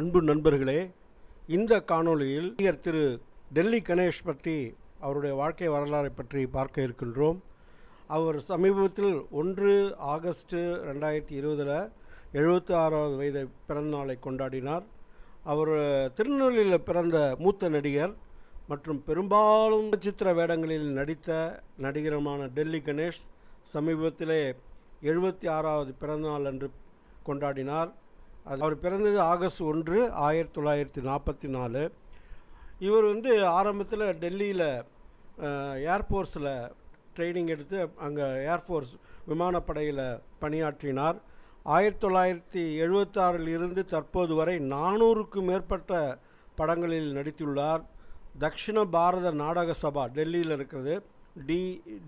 அன்பு நண்பர்களே இந்த காணொளியில் நடிகர் திரு டெல்லி கணேஷ் பற்றி அவருடைய வாழ்க்கை வரலாறை பற்றி பார்க்க இருக்கின்றோம் அவர் சமீபத்தில் ஒன்று ஆகஸ்ட்டு ரெண்டாயிரத்தி இருபதில் எழுபத்தி ஆறாவது வயது பிறந்தநாளை கொண்டாடினார் அவர் திருநெல்வேலியில் பிறந்த மூத்த நடிகர் மற்றும் பெரும்பாலும் சித்திர வேடங்களில் நடித்த நடிகருமான டெல்லி கணேஷ் சமீபத்திலே எழுபத்தி ஆறாவது பிறந்தநாள் அன்று கொண்டாடினார் அது அவர் பிறந்தது ஆகஸ்ட் ஒன்று ஆயிரத்தி தொள்ளாயிரத்தி நாற்பத்தி நாலு இவர் வந்து ஆரம்பத்தில் டெல்லியில் ஏர்ஃபோர்ஸில் ட்ரைனிங் எடுத்து அங்கே ஏர்ஃபோர்ஸ் விமானப்படையில் பணியாற்றினார் ஆயிரத்தி தொள்ளாயிரத்தி எழுபத்தாறில் இருந்து தற்போது வரை நானூறுக்கும் மேற்பட்ட படங்களில் நடித்துள்ளார் தக்ஷிண பாரத நாடக சபா டெல்லியில் இருக்கிறது டி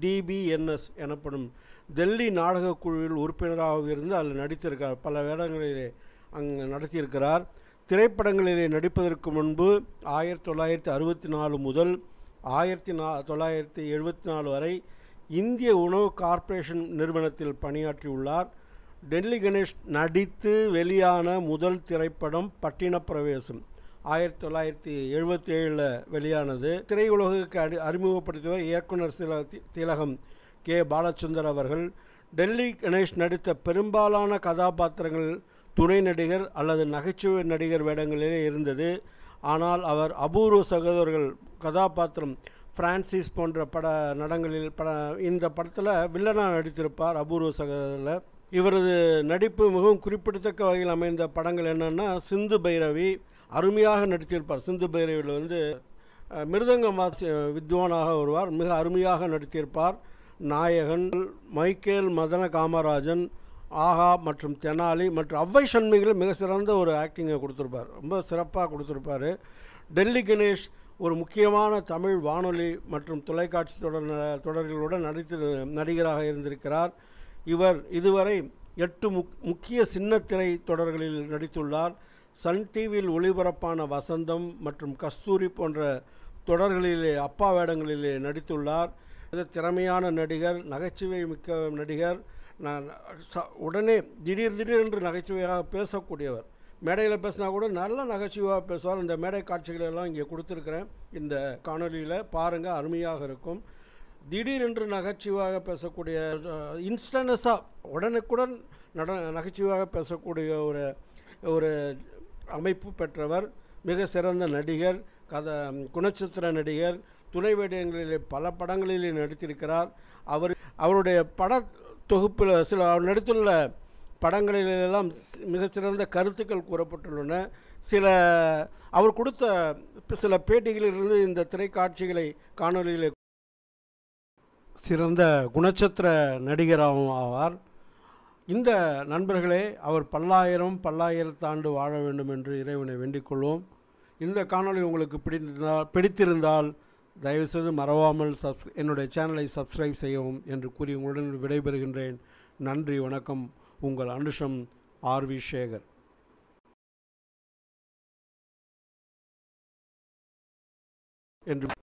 டிபிஎன்எஸ் எனப்படும் டெல்லி நாடக குழுவில் உறுப்பினராக இருந்து அதில் நடித்திருக்கார் பல வேடங்களிலே அங்கு நடத்தியிருக்கிறார் திரைப்படங்களிலே நடிப்பதற்கு முன்பு ஆயிரத்தி தொள்ளாயிரத்தி அறுபத்தி நாலு முதல் ஆயிரத்தி நா தொள்ளாயிரத்தி எழுபத்தி நாலு வரை இந்திய உணவு கார்ப்பரேஷன் நிறுவனத்தில் பணியாற்றியுள்ளார் டெல்லி கணேஷ் நடித்து வெளியான முதல் திரைப்படம் பட்டின பிரவேசம் ஆயிரத்தி தொள்ளாயிரத்தி எழுபத்தி ஏழில் வெளியானது திரையுலகுக்கு அடி அறிமுகப்படுத்தியவர் இயக்குனர் சில திலகம் கே பாலச்சந்தர் அவர்கள் டெல்லி கணேஷ் நடித்த பெரும்பாலான கதாபாத்திரங்கள் துணை நடிகர் அல்லது நகைச்சுவை நடிகர் வேடங்களிலே இருந்தது ஆனால் அவர் அபூர்வ சகோதரர்கள் கதாபாத்திரம் பிரான்சிஸ் போன்ற பட நடங்களில் பட இந்த படத்தில் வில்லனாக நடித்திருப்பார் அபூர்வ சகோதரில் இவரது நடிப்பு மிகவும் குறிப்பிடத்தக்க வகையில் அமைந்த படங்கள் என்னென்னா சிந்து பைரவி அருமையாக நடித்திருப்பார் சிந்து பைரவியில் வந்து மிருதங்கம் வாசி வித்வானாக வருவார் மிக அருமையாக நடித்திருப்பார் நாயகன் மைக்கேல் மதன காமராஜன் ஆஹா மற்றும் தெனாலி மற்றும் அவ்வை சண்மிகளும் மிக சிறந்த ஒரு ஆக்டிங்கை கொடுத்துருப்பார் ரொம்ப சிறப்பாக கொடுத்துருப்பார் டெல்லி கணேஷ் ஒரு முக்கியமான தமிழ் வானொலி மற்றும் தொலைக்காட்சி தொடர் தொடர்களுடன் நடித்து நடிகராக இருந்திருக்கிறார் இவர் இதுவரை எட்டு முக் முக்கிய சின்னத்திரை தொடர்களில் நடித்துள்ளார் சன் டிவியில் ஒளிபரப்பான வசந்தம் மற்றும் கஸ்தூரி போன்ற தொடர்களிலே அப்பா வேடங்களிலே நடித்துள்ளார் திறமையான நடிகர் நகைச்சுவை மிக்க நடிகர் நான் ச உடனே திடீர் திடீரென்று நகைச்சுவையாக பேசக்கூடியவர் மேடையில் பேசினா கூட நல்ல நகைச்சுவாக பேசுவார் இந்த மேடை காட்சிகளெல்லாம் இங்கே கொடுத்துருக்குறேன் இந்த காணொலியில் பாருங்கள் அருமையாக இருக்கும் திடீரென்று நகைச்சுவாக பேசக்கூடிய இன்ஸ்டனஸாக உடனுக்குடன் நட நகைச்சுவாக பேசக்கூடிய ஒரு ஒரு அமைப்பு பெற்றவர் மிக சிறந்த நடிகர் கதை குணச்சித்திர நடிகர் துணை வேடங்களிலே பல படங்களிலே நடித்திருக்கிறார் அவர் அவருடைய பட தொகுப்பில் சில அவர் நடித்துள்ள படங்களிலெல்லாம் மிகச்சிறந்த கருத்துக்கள் கூறப்பட்டுள்ளன சில அவர் கொடுத்த சில பேட்டிகளிலிருந்து இந்த திரைக்காட்சிகளை காணொலியில் சிறந்த குணச்சத்திர நடிகராகவும் ஆவார் இந்த நண்பர்களே அவர் பல்லாயிரம் பல்லாயிரத்தாண்டு வாழ வேண்டும் என்று இறைவனை வேண்டிக் கொள்வோம் இந்த காணொளி உங்களுக்கு பிடித்திருந்தால் பிடித்திருந்தால் தயவுசெய்து மறவாமல் சப் என்னுடைய சேனலை சப்ஸ்கிரைப் செய்யவும் என்று கூறி உங்களுடன் விடைபெறுகின்றேன் நன்றி வணக்கம் உங்கள் அனுஷம் ஆர் வி சேகர் என்று